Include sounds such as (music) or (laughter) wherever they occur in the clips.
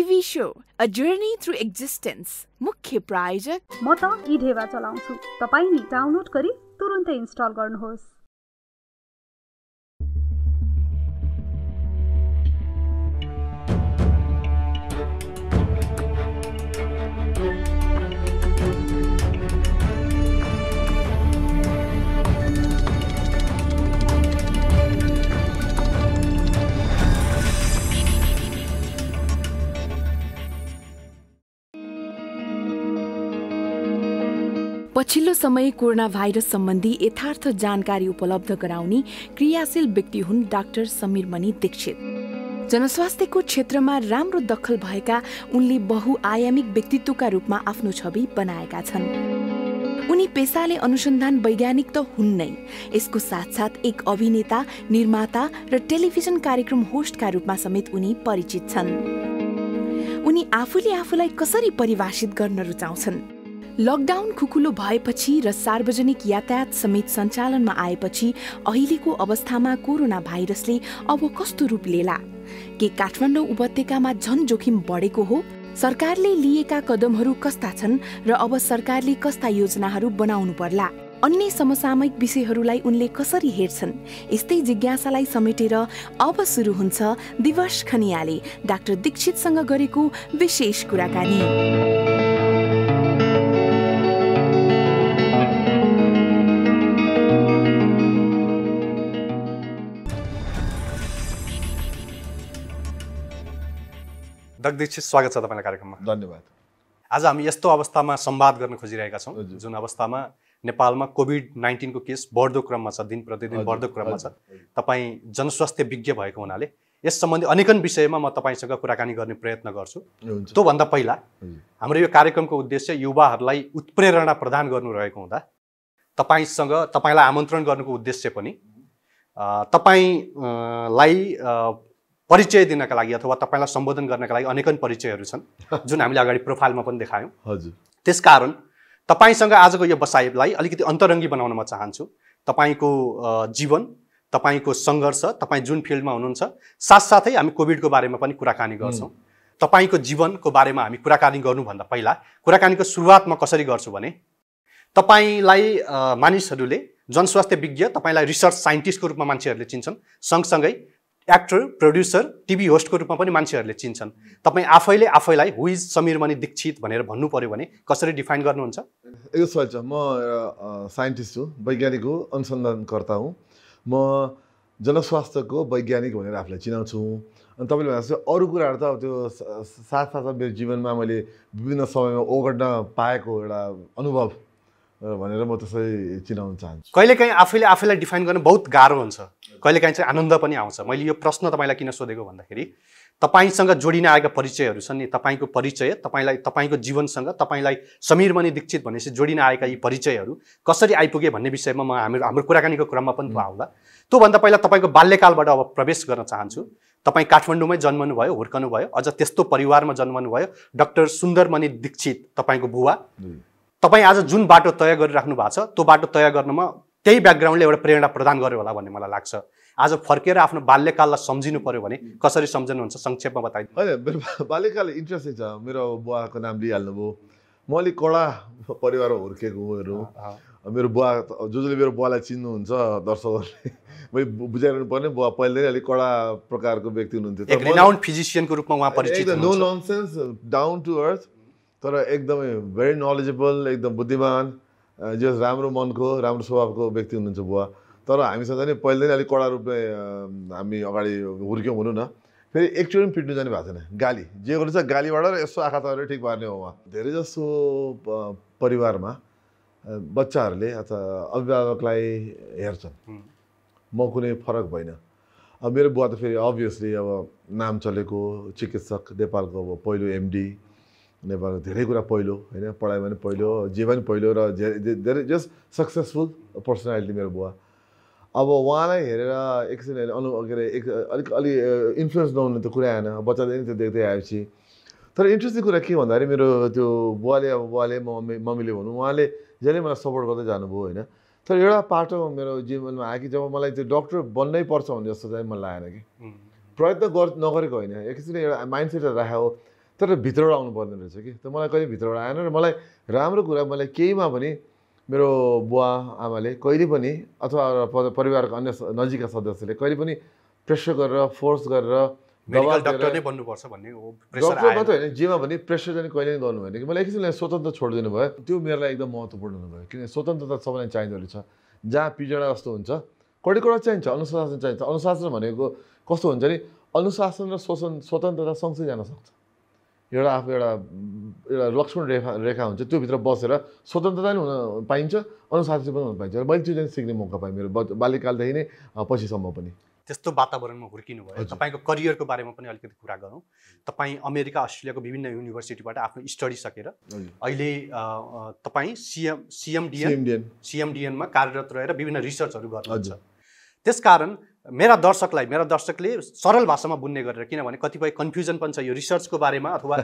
TV show a journey through existence मुख्य प्रायोजक म त ई चलाउँछु तपाईँ नि डाउनलोड गरी तुरुन्तै इन्स्टल गर्नुहोस् पछिल्लो समय कोरोना भाइरस सम्बन्धी यथार्थ जानकारी उपलब्ध गराउने क्रियाशील व्यक्ति हुन् डाक्टर समीरमणि दीक्षित जनस्वास्थ्यको क्षेत्रमा राम्रो दखल भएका उनले बहुआयामिक व्यक्तित्वका रूपमा आफ्नो छवि बनाएका छन् उनी पेसाले अनुसन्धान वैज्ञानिक त हुन् नै यसको साथसाथ एक अभिनेता निर्माता र टेलिभिजन कार्यक्रम होस्टका रूपमा समेत उनी परिचित छन् उनी आफूले आफूलाई कसरी परिभाषित गर्न रुचाउँछन् लकडाउन खुकुलो भएपछि र सार्वजनिक यातायात समेत सञ्चालनमा आएपछि अहिलेको अवस्थामा कोरोना भाइरसले अब कस्तो रूप लेला के काठमाडौँ उपत्यकामा झन जोखिम बढेको हो सरकारले लिएका कदमहरू कस्ता छन् र अब सरकारले कस्ता योजनाहरू बनाउनु पर्ला अन्य समसामयिक विषयहरूलाई उनले कसरी हेर्छन् यस्तै जिज्ञासालाई समेटेर अब सुरु हुन्छ दिवस खनियाले डाक्टर दीक्षितसँग गरेको विशेष कुराकानी दीक्षित स्वागत छ तपाईँलाई कार्यक्रममा धन्यवाद आज हामी यस्तो अवस्थामा संवाद गर्न खोजिरहेका छौँ जुन अवस्थामा नेपालमा कोभिड नाइन्टिनको केस बढ्दो क्रममा छ दिन प्रतिदिन बढ्दो क्रममा छ तपाईँ जनस्वास्थ्य विज्ञ भएको हुनाले यस सम्बन्धी अनेकन विषयमा म तपाईँसँग कुराकानी गर्ने प्रयत्न गर्छु त्योभन्दा पहिला हाम्रो यो कार्यक्रमको उद्देश्य युवाहरूलाई उत्प्रेरणा प्रदान गर्नु रहेको हुँदा तपाईँसँग तपाईँलाई आमन्त्रण गर्नुको उद्देश्य पनि तपाईँलाई परिचय दिनका लागि अथवा तपाईँलाई सम्बोधन गर्नका लागि अनेकन परिचयहरू छन् (laughs) जुन हामीले अगाडि प्रोफाइलमा पनि देखायौँ हजुर त्यसकारण तपाईँसँग आजको यो बसाइलाई अलिकति अन्तरङ्गी बनाउन म चाहन्छु तपाईँको जीवन तपाईँको सङ्घर्ष तपाईँ जुन फिल्डमा हुनुहुन्छ साथसाथै हामी कोभिडको बारेमा पनि कुराकानी गर्छौँ तपाईँको जीवनको बारेमा हामी कुराकानी गर्नुभन्दा पहिला कुराकानीको सुरुवात म कसरी गर्छु भने तपाईँलाई मानिसहरूले जनस्वास्थ्य विज्ञ तपाईँलाई रिसर्च साइन्टिस्टको रूपमा मान्छेहरूले चिन्छन् सँगसँगै एक्टर प्रड्युसर टिभी होस्टको रूपमा पनि मान्छेहरूले चिन्छन् तपाईँ आफैले आफैलाई हु इज समीर मणि दीक्षित भनेर भन्नु पऱ्यो भने कसरी डिफाइन गर्नुहुन्छ यो सही छ म साइन्टिस्ट हो वैज्ञानिक हो अनुसन्धानकर्ता हुँ म जनस्वास्थ्यको वैज्ञानिक भनेर आफूलाई चिनाउँछु अनि तपाईँले भने अरू कुराहरू त अब त्यो साथसाथमा मेरो जीवनमा मैले विभिन्न समयमा ओगट्न पाएको एउटा अनुभव भनेर म त्यसलाई चिनाउन चाहन्छु कहिलेकाहीँ आफैले आफैलाई डिफाइन गर्न बहुत गाह्रो हुन्छ कहिलेकाहीँ चाहिँ आनन्द पनि आउँछ मैले यो प्रश्न तपाईँलाई किन सोधेको भन्दाखेरि तपाईँसँग जोडिन आएका परिचयहरू छन् नि तपाईँको परिचय तपाईँलाई तपाईँको जीवनसँग तपाईँलाई समीरमणि दीक्षित भनेपछि जोडिन आएका यी परिचयहरू कसरी आइपुगे भन्ने विषयमा म हाम्रो हाम्रो कुराकानीको क्रममा पनि त्यो होला त्योभन्दा पहिला तपाईँको बाल्यकालबाट अब प्रवेश गर्न चाहन्छु तपाईँ काठमाडौँमै जन्मनु भयो हुर्कनु भयो अझ त्यस्तो परिवारमा जन्मनु भयो डक्टर सुन्दरमणि दीक्षित तपाईँको बुवा तपाईँ आज जुन बाटो तय गरिराख्नु भएको छ त्यो बाटो तय गर्नमा त्यही ब्याकग्राउन्डले एउटा प्रेरणा प्रदान गर्यो होला भन्ने मलाई लाग्छ आज फर्केर आफ्नो बाल्यकाललाई सम्झिनु पर्यो भने कसरी सम्झनुहुन्छ संक्षेपमा बताइदिनु होइन मेरो बाल्यकाल इन्ट्रेस्टिङ छ मेरो बुवाको नाम लिइहाल्नुभयो म अलिक कडा परिवारमा हुर्केको मेरो मेरो बुवा जो जसले मेरो बुवालाई चिन्नुहुन्छ दर्शकहरूले मैले बुझाइरहनु पर्ने बुवा पहिल्यै अलिक कडा प्रकारको व्यक्ति हुनुहुन्थ्यो no nonsense down to earth तर एकदमै भेरी नलेजेबल एकदम बुद्धिमान जो राम्रो मनको राम्रो स्वभावको व्यक्ति हुनुहुन्छ बुवा तर हामीसँग चाहिँ पहिले नै अलिक कडा रूपले हामी अगाडि हुर्क्यौँ हुनु न फेरि एकचोटि पनि पिट्नु जाने भएको छैन गाली जे गर्नु छ गालीबाट र यसो आँखा तपाईँले ठिक पार्ने हो उहाँ धेरै जसो परिवारमा बच्चाहरूले अथवा अभिभावकलाई हेर्छन् म कुनै फरक भइनँ अब मेरो बुवा त फेरि अभियसली अब नाम चलेको चिकित्सक नेपालको अब पहिलो एमडी नेपालमा धेरै कुरा पहिलो होइन पढाइमा पनि पहिलो जे पनि पहिलो र धेरै जस्ट सक्सेसफुल पर्सनालिटी मेरो बुवा अब उहाँलाई हेरेर एकछिन अनु के अरे एक अलिक अलिक इन्फ्लुएन्स नहुने त कुरा आएन बच्चाले पनि त्यो देख्दै आएपछि तर इन्ट्रेस्टिङ कुरा के भन्दाखेरि मेरो त्यो बुवाले अब बुवाले मम्मी मम्मीले भनौँ उहाँले जहिले मलाई सपोर्ट गर्दै जानुभयो होइन तर एउटा पाटो मेरो जीवनमा आयो कि जब मलाई त्यो डक्टर बन्नै पर्छ भने जस्तो चाहिँ मलाई लागेन कि प्रयत्न गर नगरेको होइन एकछिन एउटा माइन्ड सेटहरू राखेको तर भित्रबाट आउनु आउनुपर्ने रहेछ कि त मलाई कहिले भित्रबाट आएन र मलाई राम्रो कुरा मलाई केहीमा पनि मेरो बुवा आमाले कहिले पनि अथवा परिवारको अन्य नजिकका सदस्यले कहिले पनि प्रेसर गरेर फोर्स गरेर डक्टर नै भन्ने हो मात्रै होइन जेमा भने प्रेसर चाहिँ कहिले पनि गर्नु भएन कि मलाई एकछिनलाई स्वतन्त्र छोडिदिनु भयो त्यो मेरो लागि एकदम महत्त्वपूर्ण हुनुभयो किनभने स्वतन्त्रता सबैलाई चाहिँदो रहेछ जहाँ पिजडा जस्तो हुन्छ कडी कडा चाहिन्छ अनुशासन चाहिन्छ अनुशासन भनेको कस्तो हुन्छ नि अनुशासन र शोषण स्वतन्त्रता सँगसँगै जान सक्छ एउटा आफू एउटा एउटा लक्ष्मण रेखा रेखा हुन्छ त्योभित्र बसेर स्वतन्त्रता पनि हुन पाइन्छ अनुशासन पनि हुन पाइन्छ मैले त्यो चाहिँ सिक्ने मौका पाएँ मेरो बाल्यकालदेखि नै पछिसम्म पनि त्यस्तो वातावरणमा हुर्किनु भयो तपाईँको करियरको बारेमा पनि अलिकति कुरा गरौँ तपाईँ अमेरिका अस्ट्रेलियाको विभिन्न युनिभर्सिटीबाट आफ्नो स्टडी सकेर अहिले तपाईँ सिएम सिएमडिएन सिएमडिएनमा कार्यरत रहेर विभिन्न रिसर्चहरू गर्नुहुन्छ त्यसकारण मेरा दर्शकलाई मेरा दर्शकले सरल भाषामा बुन्ने गरेर किनभने कतिपय कन्फ्युजन पनि छ यो रिसर्चको बारेमा अथवा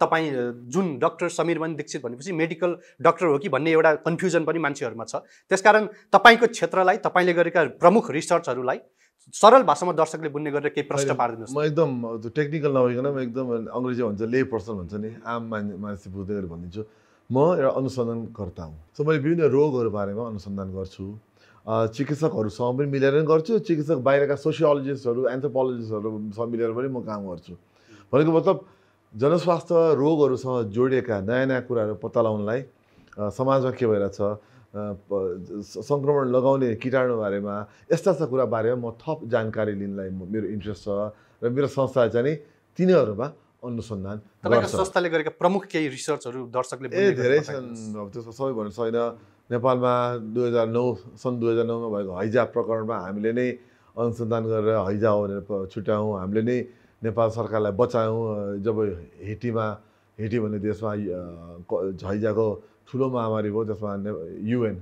तपाईँ जुन डक्टर समीरमणि दीक्षित भनेपछि मेडिकल डक्टर हो कि भन्ने एउटा कन्फ्युजन पनि मान्छेहरूमा छ त्यसकारण तपाईँको क्षेत्रलाई तपाईँले गरेका प्रमुख रिसर्चहरूलाई सरल भाषामा दर्शकले बुन्ने गरेर केही प्रश्न पारिदिनुहोस् म एकदम टेक्निकल नभइकन म एकदम अङ्ग्रेजी भन्छ ले पर्सन भन्छ नि आम मान्छे मान्छे बुझ्दै गरेर भनिदिन्छु म एउटा अनुसन्धानकर्ता हुँ सो मैले विभिन्न रोगहरू बारेमा अनुसन्धान गर्छु चिकित्सकहरूसँग पनि मिलेर नै गर्छु चिकित्सक बाहिरका सोसियोलोजिस्टहरू एन्थोपोलोजिस्टहरूसँग मिलेर पनि म काम गर्छु भनेको मतलब जनस्वास्थ्य रोगहरूसँग जोडिएका नयाँ नयाँ कुराहरू पत्ता लगाउनलाई समाजमा के भइरहेछ सङ्क्रमण लगाउने किटाणु बारेमा यस्ता यस्ता कुरा बारेमा म थप जानकारी लिनलाई मेरो इन्ट्रेस्ट छ र मेरो संस्था चाहिँ नि तिनीहरूमा अनुसन्धान संस्थाले गरेका प्रमुख केही रिसर्चहरू दर्शकले ए धेरै छन् अब त्यसमा सबै भन्नु छैन नेपालमा दुई हजार नौ सन् दुई हजार नौमा भएको हैजा प्रकरणमा हामीले नै अनुसन्धान गरेर हैजा हो भनेर छुट्यायौँ हामीले नै नेपाल सरकारलाई बचायौँ जब हेटीमा हेटी भन्ने देशमा हैजाको ठुलो महामारी भयो त्यसमा युएन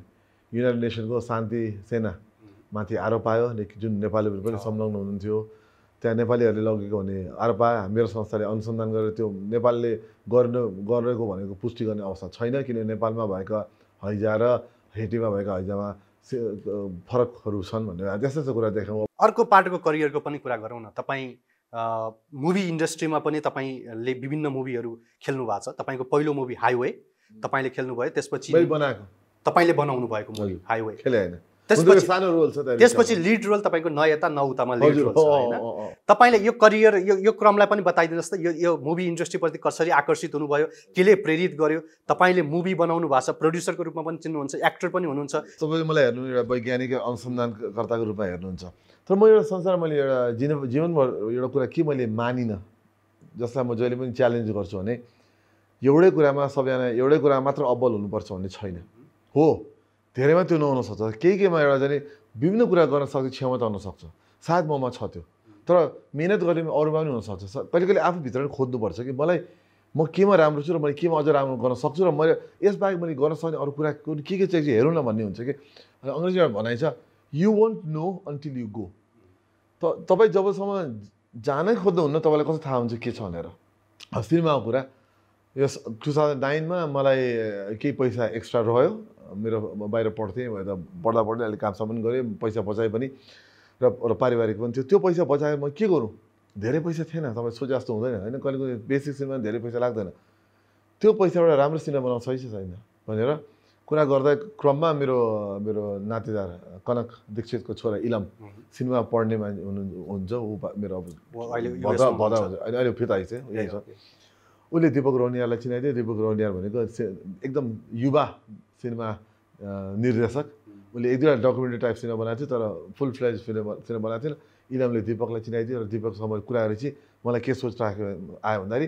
युनाइटेड नेसनको शान्ति सेनामाथि आरोप आयो जुन नेपालीहरू पनि संलग्न हुनुहुन्थ्यो त्यहाँ नेपालीहरूले लगेको भने आरोप आयो मेरो संस्थाले अनुसन्धान गरेर त्यो नेपालले गर्नु गरेको भनेको पुष्टि गर्ने अवस्था छैन किनभने नेपालमा भएका हैजा र हेटीमा भएका हैजामा फरकहरू छन् भन्ने त्यस्तो चाहिँ कुरा देखाउँ अर्को पार्टको करियरको पनि कुरा गरौँ न तपाईँ मुभी इन्डस्ट्रीमा पनि तपाईँले विभिन्न मुभीहरू खेल्नु भएको छ तपाईँको पहिलो मुभी हाइवे तपाईँले खेल्नुभयो त्यसपछि बनाएको तपाईँले बनाउनु भएको मुभी हाइवे खेले होइन त्यसपछि सानो रोल छ त्यसपछि लिड रोल तपाईँको न यता न उतामा लिड रोल तपाईँले यो करियर यो यो क्रमलाई पनि बताइदिनुहोस् त यो यो मुभी इन्डस्ट्रीप्रति कसरी आकर्षित हुनुभयो केले प्रेरित गर्यो तपाईँले मुभी बनाउनु भएको छ प्रड्युसरको रूपमा पनि चिन्नुहुन्छ एक्टर पनि हुनुहुन्छ तपाईँ मलाई हेर्नु एउटा वैज्ञानिक अनुसन्धानकर्ताको रूपमा हेर्नुहुन्छ तर म एउटा संसार मैले एउटा जीवन जीवनभर एउटा कुरा के मैले मानिनँ जसलाई म जहिले पनि च्यालेन्ज गर्छु भने एउटै कुरामा सबैजना एउटै कुरामा मात्र अब्बल हुनुपर्छ भन्ने छैन हो धेरैमा त्यो नहुनसक्छ केही केहीमा एउटा जाने विभिन्न कुरा गर्न सक्ने क्षमता हुनसक्छ सायद ममा छ त्यो तर मिहिनेत गर्ने अरूमा पनि हुनसक्छ कहिले कहिले आफूभित्र नै खोज्नुपर्छ कि मलाई म केमा राम्रो छु र मैले केमा अझ राम्रो गर्न सक्छु र मैले यसबाहेक मैले गर्न सक्ने अरू कुरा के के चाहिँ हेरौँ न भन्ने हुन्छ कि अनि अङ्ग्रेजीमा भनाइ छ you won't know until you go त तपाईँ जबसम्म जानै खोज्नुहुन्न तपाईँलाई कस्तो थाहा हुन्छ के छ भनेर फिल्ममा कुरा यस टु थाउजन्ड नाइनमा मलाई केही पैसा एक्स्ट्रा रह्यो मेरो बाहिर पढ्थेँ भनेर पढ्दा पढ्दै अलिक कामसम्म पनि गरेँ पैसा बचाएँ पनि र पारिवारिक पनि थियो त्यो पैसा बचाएँ म के गरौँ धेरै पैसा थिएन तपाईँ सोचे जस्तो हुँदैन होइन कहिले कहिले बेसिक सिनेमा धेरै पैसा लाग्दैन त्यो पैसा एउटा राम्रो सिनेमा बनाउँछ है छैन भनेर कुरा गर्दा क्रममा मेरो मेरो नातिदार कनक दीक्षितको छोरा इलम सिनेमा पढ्ने मान्छे हुन्छ ऊ मेरो अब अहिले अहिले फिर्ता आइसक्यो यही छ उसले दिपक रौनियारलाई चिनाइदियो दिपक रौनियार भनेको एकदम युवा सिनेमा निर्देशक उसले एक दुईवटा डकुमेन्ट्री टाइप सिनेमा बनाएको थियो तर फुल फ्लेज सिनेमा सिनेमा बनाएको थिएन इलामले दिपकलाई चिनाइदियो र दिपकसँग कुरा गरेपछि मलाई के सोच राख्यो आयो भन्दाखेरि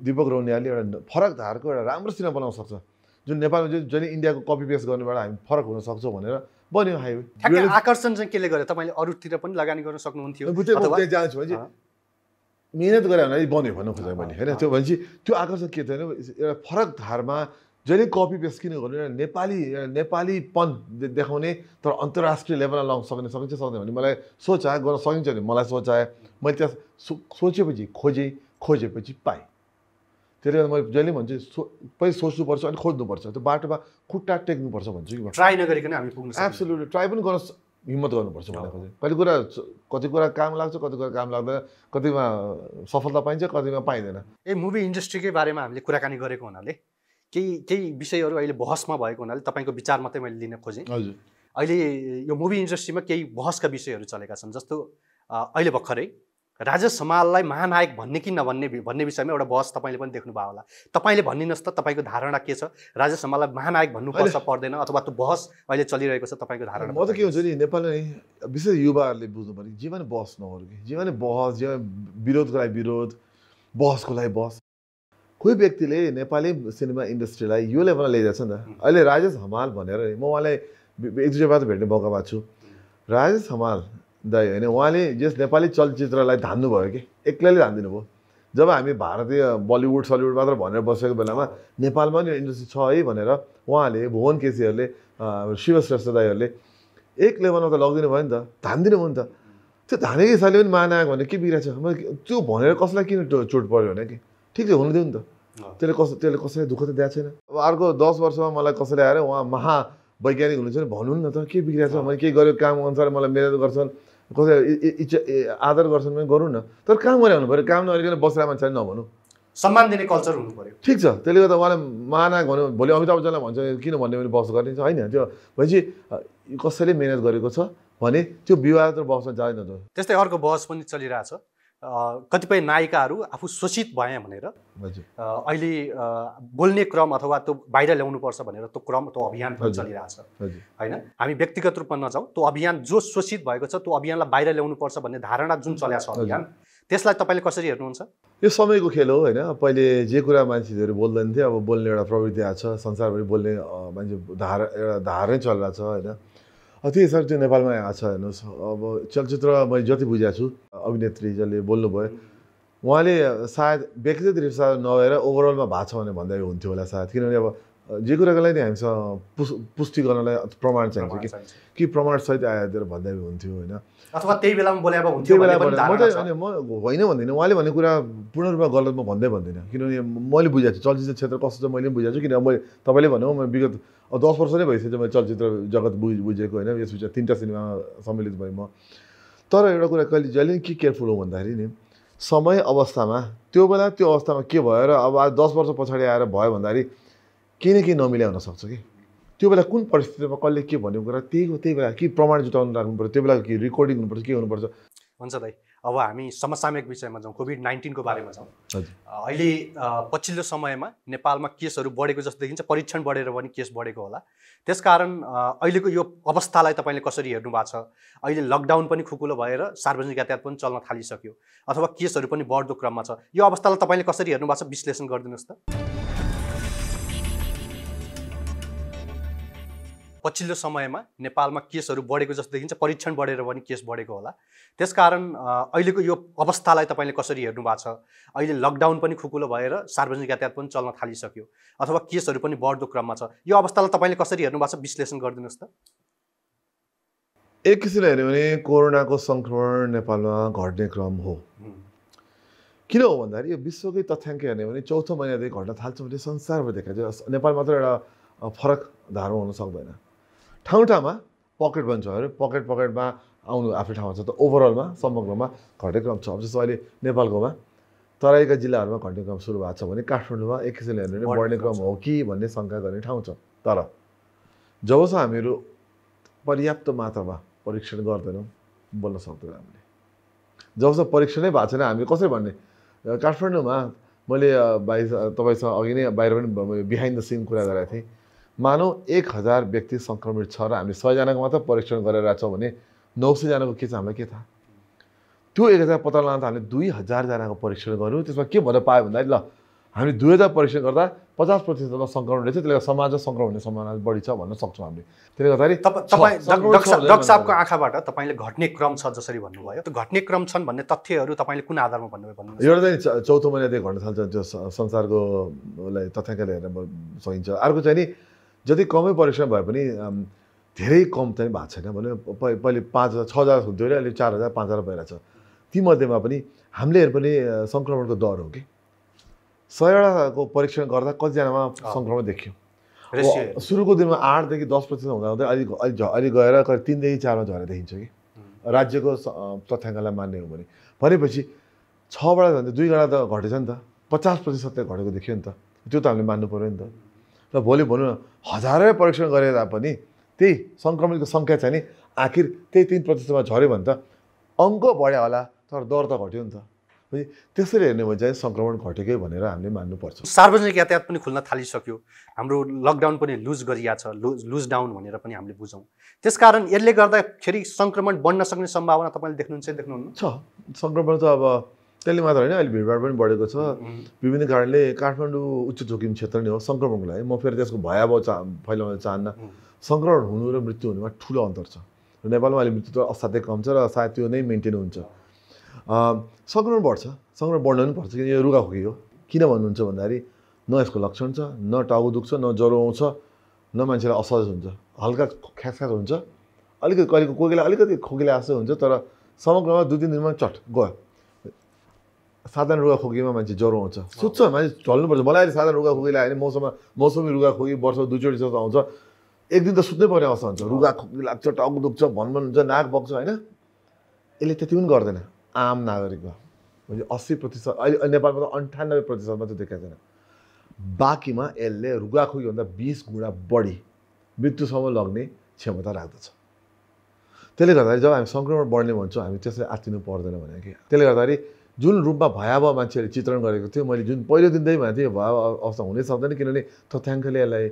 दिपक रौनियाले एउटा फरक धारको एउटा राम्रो सिनेमा बनाउन सक्छ जुन नेपालमा जुन जहिले इन्डियाको कपी पेस्ट गर्नेबाट हामी फरक हुन सक्छौँ भनेर बन्यो हाइवे आकर्षण चाहिँ केले गर्यो तपाईँले अरूतिर पनि लगानी गर्न सक्नुहुन्थ्यो मिहिनेत गरेँ भने बन्यो भन्नु खोजेँ मैले होइन त्यो भनेपछि त्यो आकर्षण के थियो भने एउटा फरक धारमा जहिले कपी पेस्ट किन गर्नु एउटा नेपाली नेपालीपन देखाउने तर अन्तर्राष्ट्रिय लेभलमा लाउन सक्ने सकिन्छ सक्दैन भने मलाई सोचा गर्न सकिन्छ भने मलाई सोचाए मैले त्यहाँ सो सोचेपछि खोजेँ खोजेपछि पाएँ त्यसले गर्दा मैले जहिले भन्छु सो पहिला सोच्नुपर्छ अनि खोज्नुपर्छ त्यो बाटोमा खुट्टा टेक्नुपर्छ भन्छु कि ट्राई नगरिकन हामी पुग्नु एब्सोल्युटली ट्राई पनि गर्न हिम्मत गर्नुपर्छ भनेको चाहिँ कति कुरा कति कुरा काम लाग्छ कति कुरा काम लाग्दैन कतिमा सफलता पाइन्छ कतिमा पाइँदैन ए मुभी इन्डस्ट्रीकै बारेमा हामीले कुराकानी गरेको हुनाले केही केही विषयहरू अहिले बहसमा भएको हुनाले तपाईँको विचार मात्रै मैले लिन खोजेँ हजुर अहिले यो मुभी इन्डस्ट्रीमा केही बहसका विषयहरू चलेका छन् जस्तो अहिले भर्खरै राजेश समाललाई महानायक भन्ने कि नभन्ने भन्ने विषयमा एउटा बहस तपाईँले पनि देख्नुभयो होला तपाईँले भनिदिनुहोस् त तपाईँको धारणा के छ राजेश समाललाई महानायक भन्नुपर्छ पर्दैन अथवा त्यो बहस अहिले चलिरहेको छ तपाईँको धारणा म त के हुन्छ नि नेपाली विशेष युवाहरूले बुझ्नु पऱ्यो जीवन बहस नहोस् कि जीवन बहस जीवन विरोधको लागि विरोध बहसको लागि बहस कोही व्यक्तिले नेपाली सिनेमा इन्डस्ट्रीलाई यो लेभलमा ल्याइरहेछ नि त अहिले राजेश हमाल भनेर म उहाँलाई एक दुईजनाबाट भेट्ने मौका पाएको छु राजेश हमाल दाइ होइन उहाँले यस नेपाली चलचित्रलाई धान्नुभयो कि एक्लैले धानिदिनु भयो जब हामी भारतीय बलिउड सलिउड मात्र भनेर बसेको बेलामा नेपालमा नि इन्डस्ट्री छ है भनेर उहाँले भुवन केसीहरूले श्रेष्ठ दाईहरूले एक लेभलमा त लगिदिनु भयो नि त धानिदिनु भयो नि त त्यो धानेकै साले पनि मानाएको भने के बिग्रेछ त्यो भनेर कसलाई किन चोट पऱ्यो भने कि ठिक चाहिँ हुनु दियो नि त त्यसले कस त्यसले कसैलाई दुःख त दिएको छैन अब अर्को दस वर्षमा मलाई कसैले आएर उहाँ महावैज्ञानिक हुनुहुन्छ भने भन्नु नि त के बिग्रेछ मैले केही गरेको काम अनुसार मलाई मिहिनेत गर्छन् कसै इच्छा आदर गर्छन् भने गरौँ न तर काम गरेर हुनु पऱ्यो काम नगरिकन बसेर मान्छेले नभनौँ सम्मान दिने कल्चर हुनु पऱ्यो ठिक छ त्यसले गर्दा उहाँलाई माना भन्यो भोलि अमिताभ बच्चनलाई भन्छ किन भन्यो भने बस गर्ने होइन त्यो भनेपछि कसैले मिहिनेत गरेको छ भने त्यो विवाद र बसमा जाँदैन त्यस्तै अर्को बहस पनि छ कतिपय नायिकाहरू आफू शोषित भए भनेर अहिले बोल्ने क्रम अथवा त्यो बाहिर ल्याउनुपर्छ भनेर त्यो क्रम त्यो अभियान पनि चलिरहेछ होइन हामी व्यक्तिगत रूपमा नजाउँ त्यो अभियान जो शोषित भएको छ त्यो अभियानलाई बाहिर ल्याउनुपर्छ भन्ने धारणा जुन चल्या छ अभियान त्यसलाई तपाईँले कसरी हेर्नुहुन्छ यो समयको खेल हो होइन पहिले जे कुरा मान्छेहरू बोल्दैन थियो अब बोल्ने एउटा प्रवृत्ति आएको छ संसारभरि बोल्ने मान्छे धारा एउटा धारै चलिरहेको छ होइन त्यही सर त्यो नेपालमा आएको छ हेर्नुहोस् अब चलचित्र मैले जति बुझेको छु अभिनेत्री जसले बोल्नुभयो उहाँले सायद व्यक्तिगत रूपमा नभएर ओभरअलमा भएको छ भने भन्दै हुन्थ्यो होला सायद किनभने अब जे कुराको लागि हामीसँग पुस् पुष्टि गर्नलाई प्रमाण चाहिन्छ कि के प्रमाणसहित आएर भन्दा हुन्थ्यो होइन अथवा त्यही बेलामा बोलाएको हुन्थ्यो म होइन भन्दिनँ उहाँले भन्ने कुरा पूर्ण रूपमा गलत म भन्दै भन्दिनँ किनभने मैले बुझाएको छु चलचित्र क्षेत्र कस्तो छ मैले पनि बुझाएको छु किनभने मैले तपाईँले भन्नुभयो म विगत दस वर्ष नै भइसक्यो मैले चलचित्र जगत बुझ बुझेको होइन यसपछि तिनवटा सिनेमामा सम्मिलित भएँ म तर एउटा कुरा कहिले जहिले के केयरफुल हो भन्दाखेरि नि समय अवस्थामा त्यो बेला त्यो अवस्थामा के भयो र अब दस वर्ष पछाडि आएर भयो भन्दाखेरि केही न केही नमिल्या हुनसक्छ कि त्यो बेला कुन परिस्थितिमा कसले के भन्यो कुरा त्यही हो त्यही बेला के प्रमाण जुटाउनु राख्नु पऱ्यो त्यो बेला के रेकर्डिङ हुनुपर्छ के हुनुपर्छ हुन्छ दाइ अब हामी समसामयिक विषयमा जाउँ कोभिड नाइन्टिनको बारेमा जाउँ अहिले पछिल्लो समयमा नेपालमा केसहरू बढेको जस्तो देखिन्छ परीक्षण बढेर पनि केस बढेको होला त्यसकारण अहिलेको यो अवस्थालाई तपाईँले कसरी हेर्नु भएको छ अहिले लकडाउन पनि खुकुलो भएर सार्वजनिक यातायात पनि चल्न थालिसक्यो अथवा केसहरू पनि बढ्दो क्रममा छ यो अवस्थालाई तपाईँले कसरी हेर्नु भएको छ विश्लेषण गरिदिनुहोस् त पछिल्लो समयमा नेपालमा केसहरू बढेको जस्तो देखिन्छ परीक्षण बढेर पनि केस बढेको होला त्यसकारण अहिलेको यो अवस्थालाई तपाईँले कसरी हेर्नु भएको छ अहिले लकडाउन पनि खुकुलो भएर सार्वजनिक यातायात पनि चल्न थालिसक्यो अथवा केसहरू पनि बढ्दो क्रममा छ यो अवस्थालाई तपाईँले कसरी हेर्नु भएको छ विश्लेषण गरिदिनुहोस् त एक किसिमले हेऱ्यो भने कोरोनाको सङ्क्रमण नेपालमा घट्ने क्रम हो किन हो भन्दाखेरि यो विश्वकै तथ्याङ्क हेर्ने भने चौथो महिनादेखि घट्न थाल्छ भने संसारमा देखा नेपाल मात्र एउटा फरक धारणा हुन सक्दैन ठाउँ ठाउँमा पकेट बन्छ अरे पकेट पकेटमा आउनु आफ्नो ठाउँमा छ त ओभरअलमा समग्रमा घट्ने क्रम छ जस्तो अहिले नेपालकोमा तराईका जिल्लाहरूमा घट्ने क्रम सुरु भएको छ भने काठमाडौँमा एक किसिमले हेर्ने बढ्ने क्रम हो कि भन्ने शङ्का गर्ने ठाउँ छ तर जबसम्म हामीहरू पर्याप्त मात्रामा परीक्षण गर्दैनौँ बोल्न सक्दैनौँ हामीले जबसम्म परीक्षणै भएको छैन हामी कसरी भन्ने काठमाडौँमा मैले बाहिर तपाईँसँग अघि नै बाहिर पनि बिहाइन्ड द सिन कुरा गरेको थिएँ मानौ एक हजार व्यक्ति सङ्क्रमित छ र हामीले सयजनाको मात्र परीक्षण गरेर छौँ भने नौ सयजनाको के छ हामीलाई के थाहा त्यो एक हजार पत्ता लगाउँदा हामीले दुई हजारजनाको परीक्षण गऱ्यौँ त्यसमा के भन्न पायो भन्दाखेरि ल हामीले दुई हजार परीक्षण गर्दा पचास प्रतिशत सङ्क्रमण रहेछ त्यसले गर्दा समाजमा सङ्क्रमण हुने सम्भावना बढी छ भन्न सक्छौँ हामीले त्यसले गर्दाखेरि साहबको आँखाबाट तपाईँले घट्ने क्रम छ जसरी भन्नुभयो त्यो घट्ने क्रम छन् भन्ने तथ्यहरू तपाईँले कुन आधारमा भन्नुभयो भन्नु एउटा चाहिँ चौथो महिनादेखि घट्न थाल्छ त्यो संसारको तथ्याङ्कले हेर्न सकिन्छ अर्को चाहिँ नि जति कमै परिश्रम भए पनि धेरै कम चाहिँ भएको छैन भने पहिले पाँच हजार छ हजार हुन्थ्यो अरे अहिले चार हजार पाँच हजार भइरहेको छ तीमध्येमा पनि हामीले हेर्नु पनि सङ्क्रमणको डर हो कि सयवटाको परीक्षण गर्दा कतिजनामा सङ्क्रमण देखियो सुरुको दिनमा आठदेखि दस प्रतिशत हुँदा हुँदै अलिक अलिक झ अलिक गएर करिब तिनदेखि चारमा झरेर देखिन्छ कि राज्यको तथ्याङ्कलाई मान्ने हो भने भनेपछि छबाट झन् दुई गडा त घटेछ नि त पचास प्रतिशत त घटेको देखियो नि त त्यो त हामीले मान्नु पऱ्यो नि त र भोलि भनौँ न हजारौँ परीक्षण गरे तापनि त्यही सङ्क्रमणको सङ्ख्या छ नि आखिर त्यही तिन प्रतिशतमा झऱ्यो भने त अङ्क बढ्यो होला तर दर त घट्यो नि त त्यसरी हेर्ने भने चाहिँ सङ्क्रमण घटेकै भनेर हामीले मान्नुपर्छ सार्वजनिक यातायात पनि खुल्न थालिसक्यो हाम्रो लकडाउन पनि लुज गरिया छ लुज लुज डाउन भनेर पनि हामीले बुझौँ त्यसकारण यसले गर्दाखेरि सङ्क्रमण बढ्न सक्ने सम्भावना तपाईँले देख्नुहुन्छ देख्नुहुन्न छ सङ्क्रमण त अब त्यसले मात्र होइन अहिले भिडभाड पनि बढेको छ विभिन्न कारणले काठमाडौँ उच्च जोखिम क्षेत्र नै हो सङ्क्रमणको लागि म फेरि त्यसको भयावह चा फैलाउन चाहन्न सङ्क्रमण हुनु र मृत्यु हुनुमा ठुलो अन्तर छ र नेपालमा अहिले मृत्यु त असाध्यै कम छ र सायद त्यो नै मेन्टेन हुन्छ सङ्क्रमण बढ्छ सङ्क्रमण बढ्न पनि पर्छ किन यो रुगाखोकी हो किन भन्नुहुन्छ भन्दाखेरि न यसको लक्षण छ न टाउको दुख्छ न ज्वरो आउँछ न मान्छेलाई असहज हुन्छ हल्का ख्यासख्यास हुन्छ अलिकति कहिलेको कोही बेला अलिकति खोकिला जस्तो हुन्छ तर समग्रमा दुई तिन दिनमा चट गयो साधारण रुगा खोकीमा मान्छे ज्वरो आउँछ सुत्छ मान्छे ढल्नुपर्छ मलाई अहिले साधारण रुगा खोकी लाग्यो भने मौसममा मौसमी रुगा खोकी वर्ष दुईचोटि जस्तो आउँछ एक दिन त सुत्नै पर्ने अवस्था हुन्छ रुगा खोकी लाग्छ टक दुख्छ भनभन हुन्छ नाक बग्छ होइन यसले त्यति पनि गर्दैन आम नागरिकमा म्हणजे अस्सी प्रतिशत अहिले नेपालमा त अन्ठानब्बे प्रतिशतमा मात्रै देखाएको छैन बाँकीमा यसले रुगा भन्दा बिस गुणा बढी मृत्युसम्म लग्ने क्षमता राख्दछ त्यसले गर्दाखेरि जब हामी सङ्क्रमण बढ्ने भन्छौँ हामी त्यसलाई आत्तिनु पर्दैन भने कि त्यसले गर्दाखेरि जुन रूपमा भयावह मान्छेहरूले चित्रण गरेको थियो मैले जुन पहिलो दिनदै भनेको थिएँ भयावह अवस्था हुनै सक्दैन किनभने तथ्याङ्कले यसलाई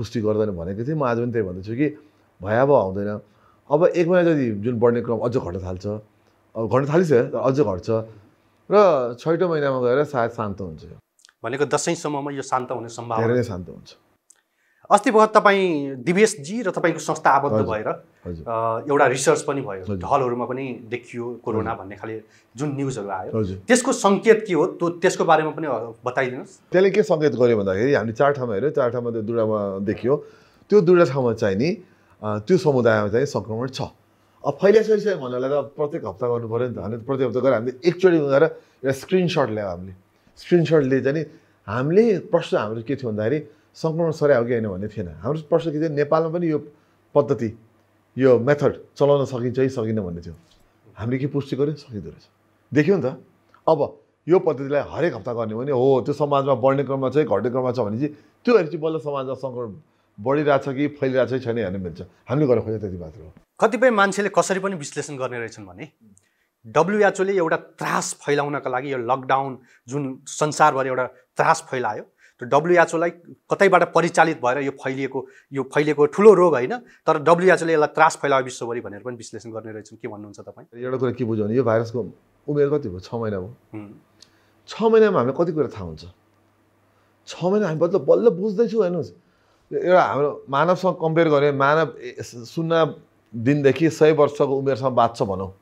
पुष्टि गर्दैन भनेको थिएँ म आज पनि त्यही भन्दैछु कि भयावह आउँदैन अब एक महिना जति जुन बढ्ने क्रम अझ घट्न थाल्छ अब घट्न थालिसक्यो तर अझ घट्छ र छैटौँ महिनामा गएर सायद शान्त हुन्छ भनेको दसैँसम्ममा यो शान्त हुने सम्भावना धेरै नै शान्त हुन्छ अस्ति भर्खर तपाईँ दिवेशजी र तपाईँको संस्था आबद्ध भएर एउटा रिसर्च पनि भयो ढलहरूमा पनि देखियो कोरोना भन्ने खाले जुन न्युजहरू आयो त्यसको सङ्केत के हो त्यो त्यसको बारेमा पनि बताइदिनुहोस् त्यसले के सङ्केत गर्यो भन्दाखेरि हामीले चार ठाउँमा हेऱ्यो चार ठाउँमा त्यो देखियो त्यो दुईवटा ठाउँमा चाहिँ नि त्यो समुदायमा चाहिँ सङ्क्रमण छ अब फैलिसकिसक्यो भन्नालाई त प्रत्येक हप्ता गर्नु पऱ्यो नि त हामीले प्रत्येक हप्ता गरेर हामीले एकचोटि गएर एउटा स्क्रिनसट ल्यायो हामीले स्क्रिनसट लिए चाहिँ हामीले प्रश्न हाम्रो के थियो भन्दाखेरि सङ्क्रमण सरे कि होइन भन्ने थिएन हाम्रो प्रश्न के थियो नेपालमा पनि यो पद्धति यो मेथड चलाउन सकिन्छ कि सकिन्न भन्ने थियो हामीले के पुष्टि गऱ्यो सकिँदो रहेछ देख्यो नि त अब यो पद्धतिलाई हरेक हप्ता गर्ने हो भने हो त्यो समाजमा बढ्ने क्रममा छ घट्ने क्रममा छ भने चाहिँ त्यो हेरेर चाहिँ बल्ल समाजमा सङ्क्रमण बढिरहेछ कि फैलिरहेछ कि छैन हेर्नु मिल्छ हामीले गर्न खोज्यो त्यति मात्र हो कतिपय मान्छेले कसरी पनि विश्लेषण गर्ने रहेछन् भने डब्लुएचओले एउटा त्रास फैलाउनका लागि यो लकडाउन जुन संसारभरि एउटा त्रास फैलायो त्यो डब्लुएचओलाई कतैबाट परिचालित भएर यो फैलिएको यो फैलिएको ठुलो रोग होइन तर डब्लुएचओले यसलाई त्रास फैलायो विश्वभरि भनेर पनि विश्लेषण गर्ने रहेछन् के भन्नुहुन्छ तपाईँ एउटा कुरा के बुझ्यो भने यो भाइरसको उमेर कति भयो छ महिना भयो छ महिनामा हामीलाई कति कुरा थाहा हुन्छ छ महिना हामी बल्ल बल्ल बुझ्दैछु हेर्नुहोस् एउटा हाम्रो मानवसँग कम्पेयर गर्ने मानव सुन्ना दिनदेखि सय वर्षको उमेरसम्म बाँच्छ भनौँ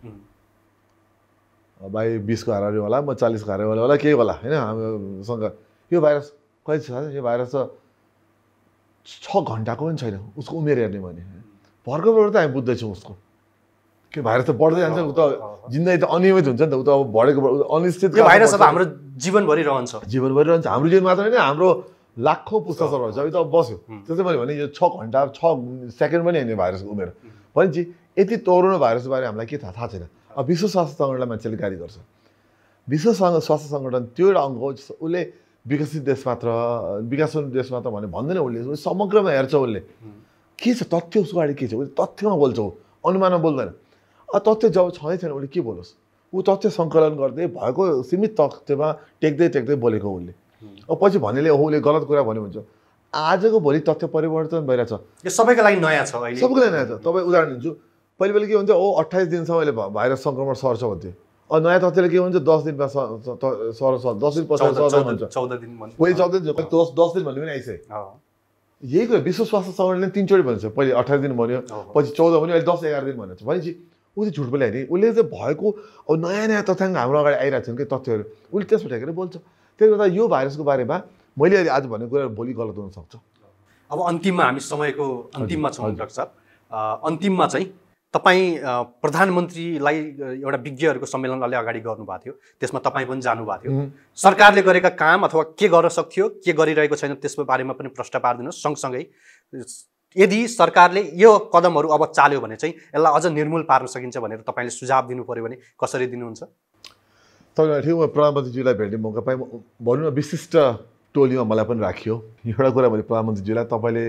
भाइ बिसको होला म चालिसको हारेवाला होला केही होला होइन हामीसँग यो भाइरस कहिले छ यो भाइरस त छ घन्टाको पनि छैन उसको उमेर हेर्ने भने भर्खर भर्खर त हामी बुझ्दैछौँ उसको के भाइरस त बढ्दै जान्छ उ त जिन्दगी त अनियमित हुन्छ नि त उ त अब बढेको अनिश्चित भाइरस अब हाम्रो जीवनभरि रहन्छ जीवनभरि रहन्छ हाम्रो जीवन मात्र होइन हाम्रो लाखौँ पुस्ता रहन्छ अब त अब बस्यो त्यो चाहिँ मैले भने यो छ घन्टा छ सेकेन्ड पनि होइन भाइरसको उमेर भनेपछि यति भाइरसको बारे हामीलाई के थाहा थाहा छैन अब विश्व स्वास्थ्य सङ्गठनलाई मान्छेले गाली गर्छ विश्व स्वास्थ्य सङ्गठन त्यो एउटा अङ्ग हो जस्तो उसले विकसित देश मात्र विकास देश मात्र भने भन्दैन उसले समग्रमा हेर्छ उसले के छ तथ्य उसको अगाडि के छ उसले तथ्यमा बोल्छ ऊ अनुमानमा बोल्दैन तथ्य जब छँदै छैन उसले के बोलोस् ऊ तथ्य सङ्कलन गर्दै भएको सीमित तथ्यमा टेक्दै टेक्दै बोलेको उसले अब पछि भनेले हो उसले गलत कुरा भन्यो भन्छ आजको भोलि तथ्य परिवर्तन भइरहेछ सबैको लागि नयाँ छ सबैको लागि नयाँ छ तपाईँ उदाहरण दिन्छु पहिले पहिले के हुन्थ्यो ओ अट्ठाइस दिनसम्म अहिले भाइरस सङ्क्रमण सर्छ भन्थ्यो नयाँ तथ्यले के हुन्छ दस दिनमा सर सर दस दिन पछाडि सर हुन्छ चौध दिन पहिले चौध दिन दस दस दिन भन्ने पनि आइसक्यो यही कुरा विश्व स्वास्थ्य सङ्गठनले तिनचोटि भन्छ पहिले अठार दिन भन्यो पछि चौध भन्यो अहिले दस एघार दिन छ भनेपछि चाहिँ झुट बोले नि उसले चाहिँ भएको अब नयाँ नयाँ तथ्याङ्क हाम्रो अगाडि आइरहेको नि कि तथ्यहरू उसले त्यसमा ठ्याकेर बोल्छ त्यसले गर्दा यो भाइरसको बारेमा मैले अहिले आज भनेको कुरा भोलि गलत हुनसक्छ अब अन्तिममा हामी समयको अन्तिममा छौँ डक्टर साहब अन्तिममा चाहिँ तपाईँ प्रधानमन्त्रीलाई एउटा विज्ञहरूको सम्मेलन अलि अगाडि गर्नुभएको थियो त्यसमा तपाईँ पनि जानुभएको थियो सरकारले गरेका काम अथवा के गर्न सक्थ्यो के गरिरहेको छैन त्यसको बारेमा पनि प्रश्न पारिदिनुहोस् सँगसँगै यदि सरकारले यो कदमहरू अब चाल्यो भने चाहिँ यसलाई अझ निर्मूल पार्न सकिन्छ भनेर तपाईँले सुझाव दिनु पऱ्यो भने कसरी दिनुहुन्छ तपाईँलाई ठिक म प्रधानमन्त्रीज्यूलाई भेट्ने मौका पाएँ भनौँ न विशिष्ट टोलीमा मलाई पनि राखियो एउटा कुरा भने प्रधानमन्त्रीज्यूलाई तपाईँले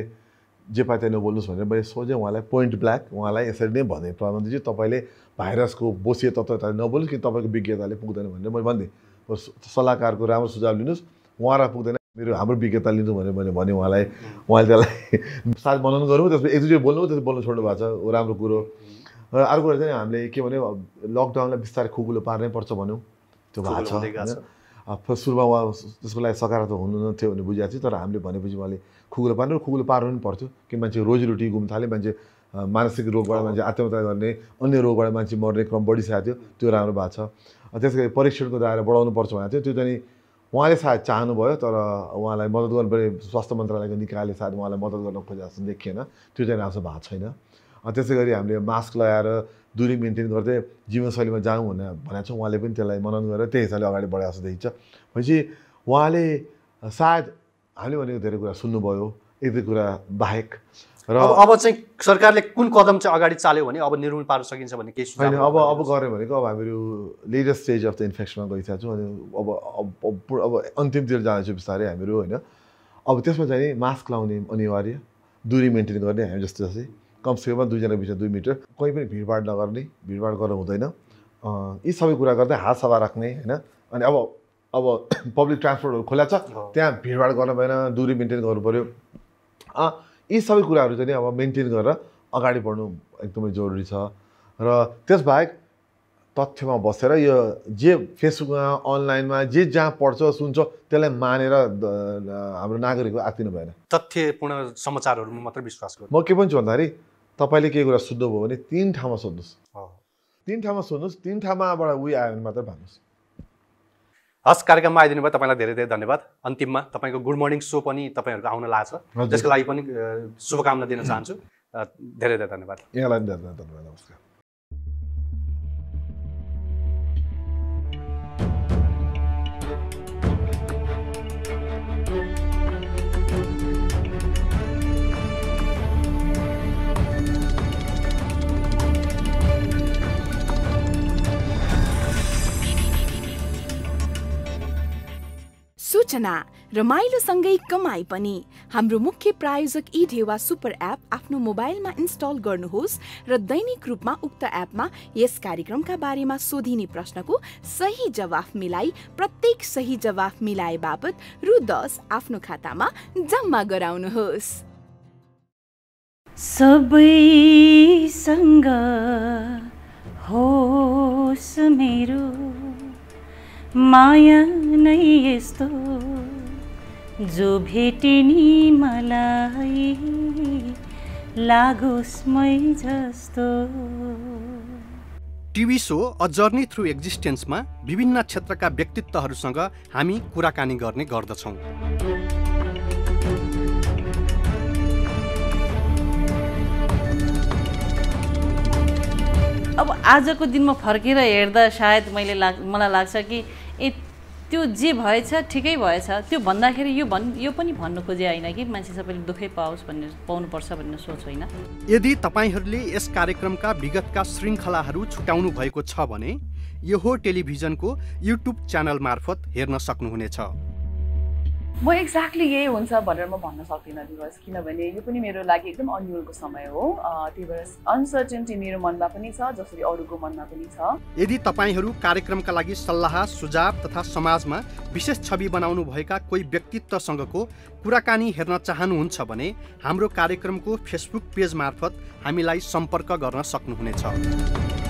जे पाए त्यहाँ नबोल्नुहोस् भनेर मैले सोचेँ उहाँलाई पोइन्ट ब्ल्याक उहाँलाई यसरी नै भनेँ प्रधानमन्त्रीजी तपाईँले भाइरसको बोसिए त नबोल्नुहोस् कि तपाईँको विज्ञताले पुग्दैन भनेर मैले भनिदिएँ सल्लाहकारको राम्रो सुझाव लिनुहोस् उहाँलाई पुग्दैन मेरो हाम्रो विज्ञता लिनु भनेर मैले भने उहाँलाई उहाँले त्यसलाई (laughs) साथ मनन गरौँ त्यसपछि एकचोटि बोल्नु त्यसपछि बोल्नु छोड्नु भएको छ राम्रो कुरो र अर्को कुरा चाहिँ हामीले के भन्यो लकडाउनलाई बिस्तारै खुकुलो पार्नै पर्छ भन्यौँ त्यो भएको छ सुरुमा उहाँ त्यसको लागि सकारात्मक हुनु थियो भने बुझिरहेको थियो तर हामीले भनेपछि उहाँले खुकुलो पार्नु र खुकुलो पार्नु पनि पर्थ्यो कि मान्छे रोजीरोटी गुम्न थाल्यो मान्छे मानसिक रोगबाट मान्छे आत्महत्या गर्ने अन्य रोगबाट मान्छे मर्ने क्रम बढिसकेको थियो त्यो राम्रो भएको छ त्यस गरी परीक्षणको दायरा बढाउनु पर्छ भनेको थियो त्यो चाहिँ उहाँले सायद चाहनुभयो तर उहाँलाई मद्दत गर्नुपर्ने स्वास्थ्य मन्त्रालयको निकायले सायद उहाँलाई मद्दत गर्न खोजेको जस्तो देखिएन त्यो चाहिँ राम्रो भएको छैन त्यसै गरी हामीले मास्क लगाएर दुरी मेन्टेन गर्दै जीवनशैलीमा जाउँ भनेर भनेको छौँ उहाँले पनि त्यसलाई मनन गरेर त्यही हिसाबले अगाडि बढाएको जस्तो देखिन्छ भनेपछि उहाँले सायद हामीले भनेको धेरै कुरा सुन्नुभयो एक दुई कुरा बाहेक र अब चाहिँ सरकारले कुन कदम चाहिँ अगाडि चाल्यो भने अब निर्मूल पार्न सकिन्छ भने केही होइन अब अब गर्ने भनेको अब हामीहरू लेटेस्ट स्टेज अफ द इन्फेक्सनमा गइसकेको छौँ अनि अब अब अब अन्तिमतिर जाँदैछु बिस्तारै हामीहरू होइन अब त्यसमा चाहिँ मास्क लाउने अनिवार्य दुरी मेन्टेन गर्ने हामी जस्तो जस्तै कम दुईजना बिचमा दुई मिटर कहीँ पनि भिडभाड नगर्ने भिडभाड गर्नु हुँदैन यी सबै कुरा गर्दै हात सभा राख्ने होइन अनि अब अब पब्लिक ट्रान्सपोर्टहरू खोला छ त्यहाँ भिडभाड गर्नु भएन दुरी मेन्टेन गर्नु पऱ्यो यी सबै कुराहरू चाहिँ अब मेन्टेन गरेर अगाडि बढ्नु एकदमै जरुरी छ र त्यसबाहेक तथ्यमा बसेर यो जे फेसबुकमा अनलाइनमा जे जहाँ पढ्छ सुन्छ त्यसलाई मानेर हाम्रो नागरिकको आत्तिनु भएन तथ्यपूर्ण समाचारहरूमा मात्रै विश्वास गर्छु म के पनि छु भन्दाखेरि तपाईँले केही कुरा सोध्नुभयो भने तिन ठाउँमा सोध्नुहोस् तिन ठाउँमा सोध्नुहोस् तिन ठाउँमाबाट उयो आयो भने मात्र भन्नुहोस् हस् कार्यक्रममा आइदिनु भयो तपाईँलाई धेरै धेरै धन्यवाद अन्तिममा तपाईँको गुड मर्निङ सो पनि तपाईँहरूको आउन लाग्छ त्यसको लागि पनि शुभकामना दिन चाहन्छु धेरै धेरै धन्यवाद यहाँलाई धेरै धेरै धन्यवाद नमस्कार सूचना रमाइलोसँगै कमाई पनि हाम्रो मुख्य प्रायोजक ई ढेवा सुपर एप आफ्नो मोबाइलमा इन्स्टल गर्नुहोस् र दैनिक रूपमा उक्त एपमा यस कार्यक्रमका बारेमा सोधिने प्रश्नको सही जवाफ मिलाई, प्रत्येक सही जवाफ मिलाए बापत रु दस आफ्नो खातामा जम्मा गराउनुहोस् सबैसँग होस् मेरो माया नै यस्तो जो भेटिनी मलाई लागोस् मै जस्तो TV show a journey through एक्जिस्टेन्समा विभिन्न क्षेत्रका व्यक्तित्वहरूसँग हामी कुराकानी गर्ने गर्दछौँ अब आजको दिनमा फर्केर हेर्दा सायद मैले लाग मलाई लाग्छ कि ए त्यो जे भएछ ठिकै भएछ त्यो भन्दाखेरि यो भन् यो पनि भन्नु खोजे होइन कि मान्छे सबैले दुःखै पाओस् भन्ने पाउनुपर्छ भन्ने सोच होइन यदि तपाईँहरूले यस कार्यक्रमका विगतका श्रृङ्खलाहरू छुट्याउनु भएको छ भने यो टेलिभिजनको युट्युब च्यानल मार्फत हेर्न सक्नुहुनेछ म एक्ज्याक्टली यही हुन्छ भनेर म भन्न सक्दिनँ दिवस किनभने यो पनि मेरो लागि एकदम अन्यलको समय हो त्यही भएर अनसर्टेन्टी मेरो मनमा पनि छ जसरी अरूको मनमा पनि छ यदि तपाईँहरू कार्यक्रमका लागि सल्लाह सुझाव तथा समाजमा विशेष छवि बनाउनु भएका कोही व्यक्तित्वसँगको कुराकानी हेर्न चाहनुहुन्छ भने हाम्रो कार्यक्रमको फेसबुक पेज मार्फत हामीलाई सम्पर्क गर्न सक्नुहुनेछ